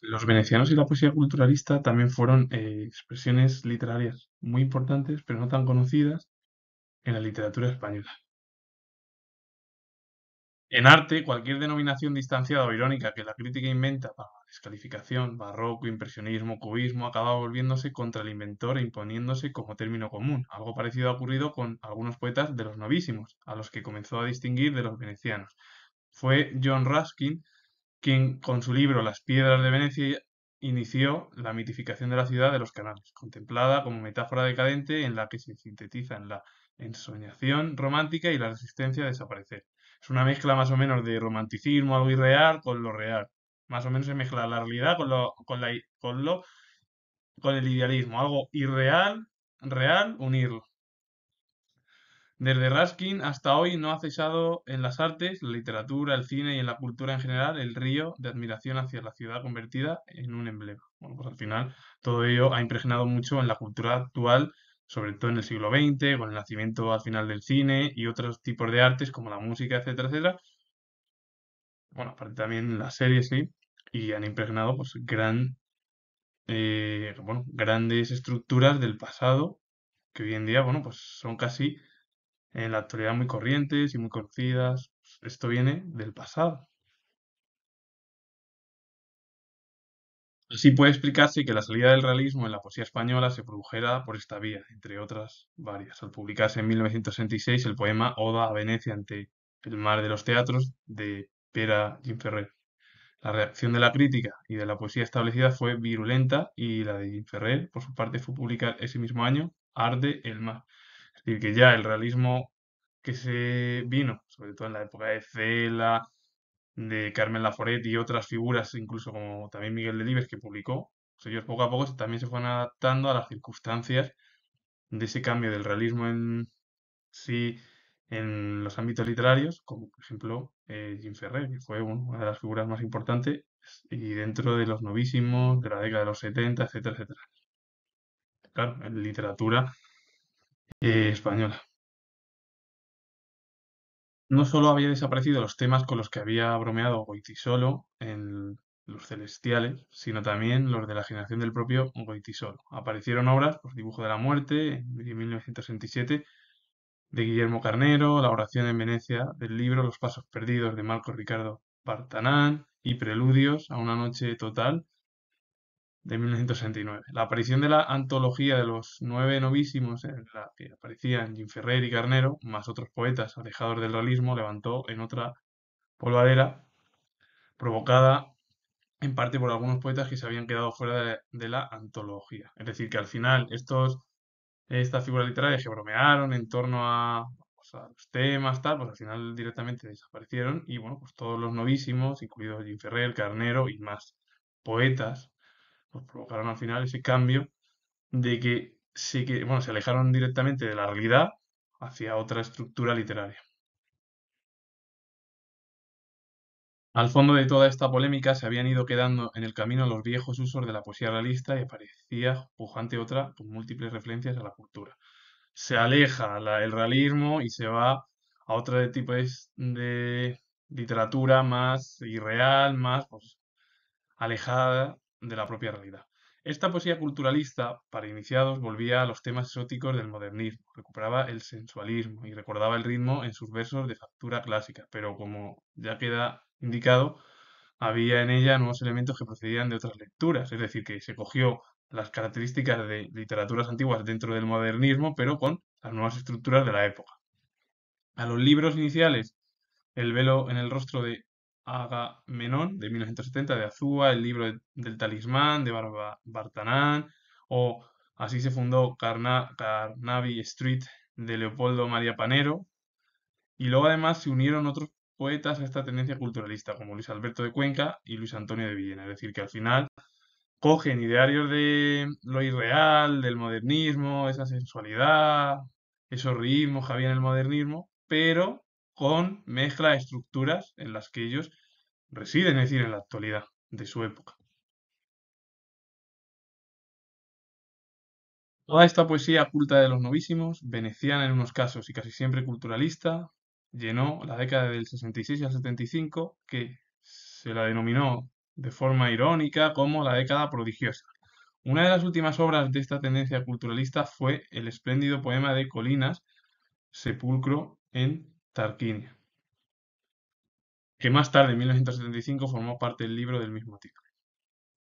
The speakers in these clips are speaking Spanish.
los venecianos y la poesía culturalista también fueron eh, expresiones literarias muy importantes, pero no tan conocidas en la literatura española. En arte, cualquier denominación distanciada o irónica que la crítica inventa para descalificación, barroco, impresionismo, cubismo, acaba volviéndose contra el inventor e imponiéndose como término común. Algo parecido ha ocurrido con algunos poetas de los novísimos, a los que comenzó a distinguir de los venecianos. Fue John Ruskin quien con su libro Las piedras de Venecia inició la mitificación de la ciudad de los canales, contemplada como metáfora decadente en la que se sintetizan la ensoñación romántica y la resistencia a desaparecer. Es una mezcla más o menos de romanticismo, algo irreal, con lo real. Más o menos se mezcla la realidad con con, con lo, con el idealismo, algo irreal, real, unirlo. Desde Raskin hasta hoy no ha cesado en las artes, la literatura, el cine y en la cultura en general el río de admiración hacia la ciudad convertida en un emblema. Bueno, pues al final todo ello ha impregnado mucho en la cultura actual, sobre todo en el siglo XX, con el nacimiento al final del cine y otros tipos de artes como la música, etcétera, etcétera. Bueno, aparte también las series, sí, y han impregnado pues gran, eh, grandes estructuras del pasado que hoy en día, bueno, pues son casi en la actualidad muy corrientes y muy conocidas. Pues, esto viene del pasado. Así puede explicarse que la salida del realismo en la poesía española se produjera por esta vía, entre otras varias, al publicarse en 1966 el poema Oda a Venecia ante el mar de los teatros de Pera Ginferrer. La reacción de la crítica y de la poesía establecida fue virulenta y la de Ferrer, por su parte, fue publicada ese mismo año Arde el mar, que ya el realismo que se vino, sobre todo en la época de Cela, de Carmen Laforet y otras figuras, incluso como también Miguel de Delibes, que publicó, ellos poco a poco también se fueron adaptando a las circunstancias de ese cambio del realismo en sí en los ámbitos literarios, como por ejemplo eh, Jim Ferrer, que fue una de las figuras más importantes, y dentro de los novísimos, de la década de los 70, etcétera, etcétera. Claro, en literatura eh, española. No solo había desaparecido los temas con los que había bromeado Goitisolo en Los Celestiales, sino también los de la generación del propio Goitisolo. Aparecieron obras, por pues, Dibujo de la Muerte, en 1967, de Guillermo Carnero, La oración en Venecia, del libro Los Pasos Perdidos de Marco Ricardo Bartanán y Preludios a una noche total de 1969. La aparición de la antología de los nueve novísimos, en la que aparecían Jim Ferrer y Carnero, más otros poetas alejados del realismo, levantó en otra polvadera provocada en parte por algunos poetas que se habían quedado fuera de, la antología. Es decir, que al final estos, estas figuras literarias que bromearon en torno pues, a, los temas, tal, pues al final directamente desaparecieron y bueno, pues todos los novísimos, incluidos Jim Ferrer, Carnero y más poetas pues, provocaron al final ese cambio de que que, bueno, se alejaron directamente de la realidad hacia otra estructura literaria. Al fondo de toda esta polémica se habían ido quedando en el camino los viejos usos de la poesía realista y aparecía pujante otra con múltiples referencias a la cultura. Se aleja el realismo y se va a otro tipo de, literatura más irreal, más pues, alejada de la propia realidad. Esta poesía culturalista, para iniciados, volvía a los temas exóticos del modernismo, recuperaba el sensualismo y recordaba el ritmo en sus versos de factura clásica, pero como ya queda indicado, había en ella nuevos elementos que procedían de otras lecturas, es decir, que se cogió las características de literaturas antiguas dentro del modernismo, pero con las nuevas estructuras de la época. A los libros iniciales, El velo en el rostro de Agamenón de 1970 de Azúa, el libro del talismán de Barba, Bartanán, o así se fundó Carnaby Street de Leopoldo María Panero. Y luego además se unieron otros poetas a esta tendencia culturalista, como Luis Alberto de Cuenca y Luis Antonio de Villena. Es decir, que al final cogen idearios de lo irreal, del modernismo, esa sensualidad, esos ritmos Javier en el modernismo, pero con mezcla de estructuras en las que ellos residen, es decir, en la actualidad de su época. Toda esta poesía culta de los novísimos, veneciana en unos casos y casi siempre culturalista, llenó la década del 66 al 75, que se la denominó de forma irónica como la década prodigiosa. Una de las últimas obras de esta tendencia culturalista fue el espléndido poema de Colinas, Sepulcro en Tarkin, que más tarde, en 1975, formó parte del libro del mismo título.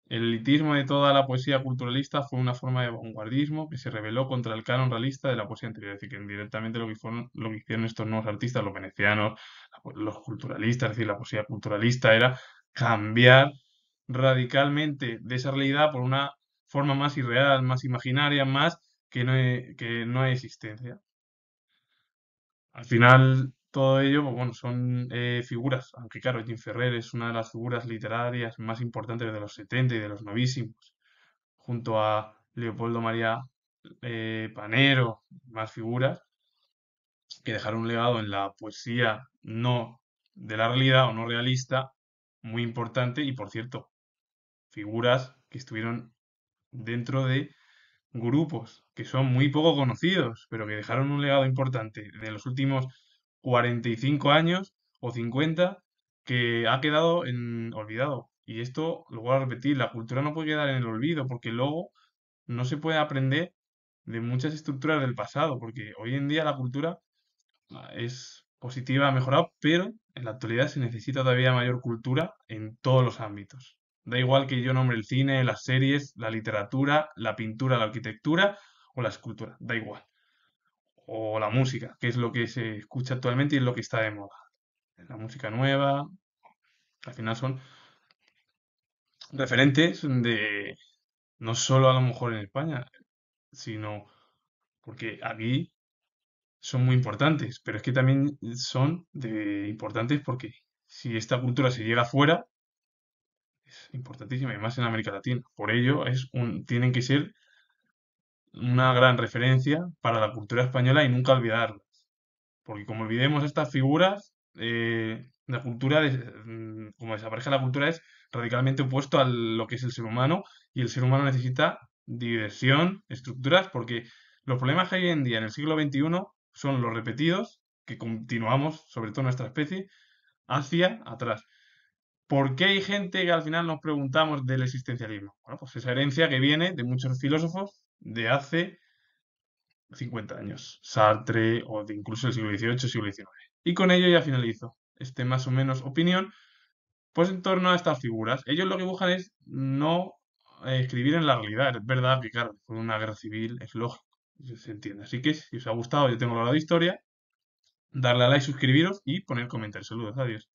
El elitismo de toda la poesía culturalista fue una forma de vanguardismo que se rebeló contra el canon realista de la poesía anterior. Es decir, que directamente lo que, lo que hicieron estos nuevos artistas, los venecianos, los culturalistas, es decir, la poesía culturalista era cambiar radicalmente de esa realidad por una forma más irreal, más imaginaria, más que no, e, que no hay existencia. Al final, todo ello, pues, bueno, son eh, figuras, aunque claro, Jim Ferrer es una de las figuras literarias más importantes de los 70 y de los novísimos, junto a Leopoldo María eh, Panero, más figuras, que dejaron un legado en la poesía no de la realidad o no realista muy importante y, por cierto, figuras que estuvieron dentro de grupos que son muy poco conocidos, pero que dejaron un legado importante de los últimos 45 años o 50 que ha quedado en olvidado. Y esto lo voy a repetir, la cultura no puede quedar en el olvido porque luego no se puede aprender de muchas estructuras del pasado, porque hoy en día la cultura ah, es positiva, ha mejorado, pero en la actualidad se necesita todavía mayor cultura en todos los ámbitos. Da igual que yo nombre el cine, las series, la literatura, la pintura, la arquitectura o la escultura, da igual o la música, que es lo que se escucha actualmente y es lo que está de moda. La música nueva, al final son referentes de no solo a lo mejor en España, sino porque aquí son muy importantes, pero es que también son importantes porque si esta cultura se llega afuera, es importantísima y más en América Latina. Por ello es un, tienen que ser una gran referencia para la cultura española y nunca olvidarlas. Porque como olvidemos estas figuras, eh, la cultura, mm, como desaparece la cultura, es radicalmente opuesto a lo que es el ser humano y el ser humano necesita diversión, estructuras, porque los problemas que hay en día en el siglo XXI son los repetidos, que continuamos, sobre todo nuestra especie, hacia atrás. ¿Por qué hay gente que al final nos preguntamos del existencialismo? Bueno, pues esa herencia que viene de muchos filósofos de hace 50 años, Sartre o de incluso el siglo XVIII, siglo XIX. Y con ello ya finalizo este más o menos opinión, pues en torno a estas figuras. Ellos lo que buscan es no eh, escribir en la realidad. Es verdad que, claro, con una guerra civil es lógico, se entiende. Así que si os ha gustado, yo tengo la hora de historia, darle a like, suscribiros y poner comentarios. Saludos, adiós.